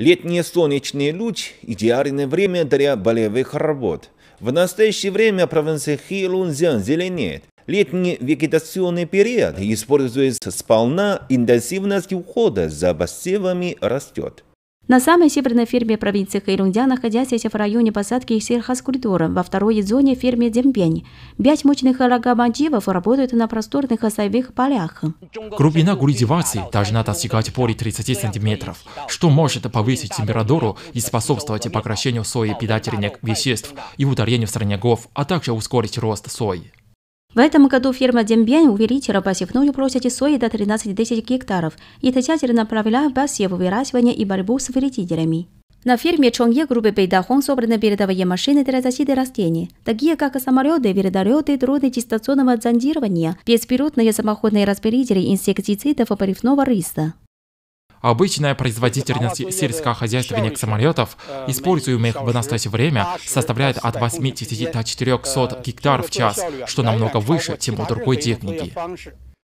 Летний солнечный луч – идеальное время для болевых работ. В настоящее время провинция Хилунзян зеленеет. Летний вегетационный период используется сполна, интенсивность ухода за массивами растет. На самой северной ферме провинции Хэйлунгдя, находящейся в районе посадки и сельхозкультуры, во второй зоне ферме Демпень, пять мощных рогомандивов работают на просторных осовых полях. Глубина культивации должна достигать более 30 сантиметров, что может повысить температуру и способствовать сокращению сои питательных веществ и ударению сорняков, а также ускорить рост сои. В этом году фирма Дембен увеличила посевную площадь сои до 13 тысяч гектаров и тщательно провела посев, выращивание и борьбу с вредителями. На ферме Чонге группы пейдахон собраны передовые машины для защиты растений, такие как самолеты, вертолеты, дроны дистанционного зондирования, беспилотные самоходные распилители инсектицидов и парифного риса. Обычная производительность сельского сельскохозяйственных самолетов, э, используемых в настоящее время, составляет от 80 до 400 э, гектар в час, что намного выше, чем у другой техники.